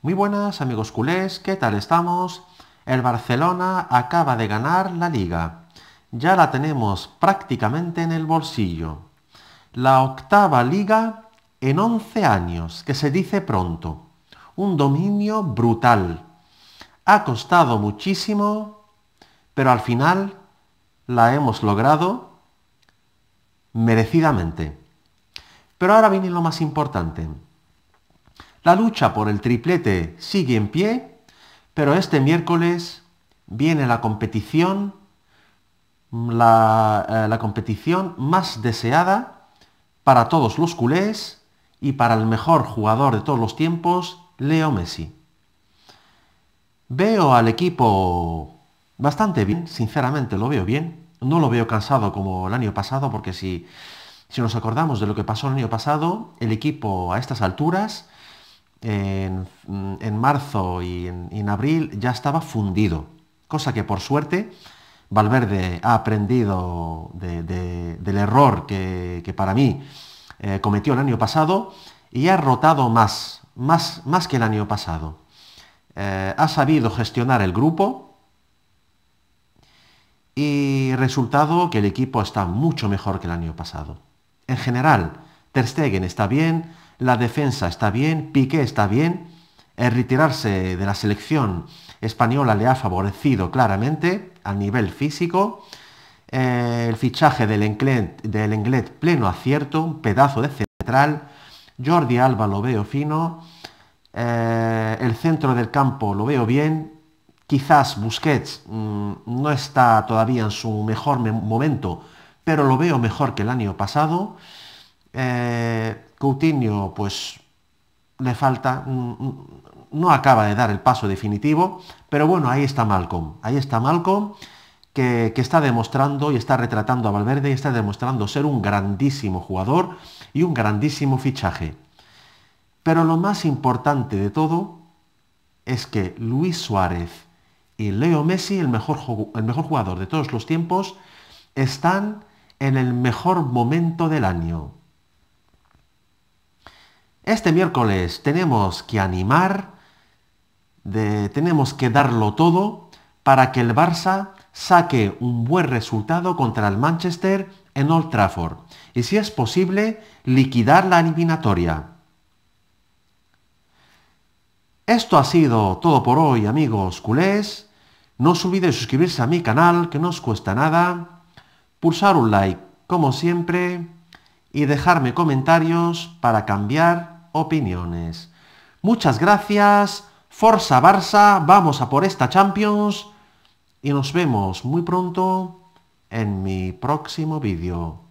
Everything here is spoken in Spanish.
Muy buenas amigos culés, ¿qué tal estamos? El Barcelona acaba de ganar la liga. Ya la tenemos prácticamente en el bolsillo. La octava liga en 11 años, que se dice pronto. Un dominio brutal. Ha costado muchísimo, pero al final la hemos logrado merecidamente. Pero ahora viene lo más importante. La lucha por el triplete sigue en pie, pero este miércoles viene la competición, eh, la, competición más deseada para todos los culés y para el mejor jugador de todos los tiempos, Leo Messi. Veo al equipo bastante bien, sinceramente lo veo bien. No lo veo cansado como el año pasado, porque si nos acordamos de lo que pasó el año pasado, el equipo a estas alturas Mm, en, marzo y en, abril ya estaba fundido, cosa que por suerte Valverde ha aprendido del error que, para mí eh, cometió el año pasado y ha rotado más, más, que el año pasado. Eh, ha sabido gestionar el grupo y resultado que el equipo está mucho mejor que el año pasado. En general, Ter Stegen está bien, la defensa está bien, Piqué está bien, el retirarse de la selección española le ha favorecido claramente a nivel físico, eh, el fichaje del Englet, pleno acierto, un pedazo de central, Jordi Alba lo veo fino, eh, el centro del campo lo veo bien, quizás Busquets mm, no está todavía en su mejor momento, pero lo veo mejor que el año pasado. Eh, Coutinho pues le falta, no acaba de dar el paso definitivo, pero bueno, ahí está Malcolm, ahí está Malcolm que, está demostrando y está retratando a Valverde y está demostrando ser un grandísimo jugador y un grandísimo fichaje. Pero lo más importante de todo es que Luis Suárez y Leo Messi, el mejor jugador de todos los tiempos, están en el mejor momento del año. Este miércoles tenemos que animar, tenemos que darlo todo para que el Barça saque un buen resultado contra el Manchester en Old Trafford y si es posible liquidar la eliminatoria. Esto ha sido todo por hoy amigos culés. No os olvidéis suscribirse a mi canal que no os cuesta nada, pulsar un like como siempre y dejarme comentarios para cambiar opiniones. Muchas gracias, Forza Barça, vamos a por esta Champions y nos vemos muy pronto en mi próximo vídeo.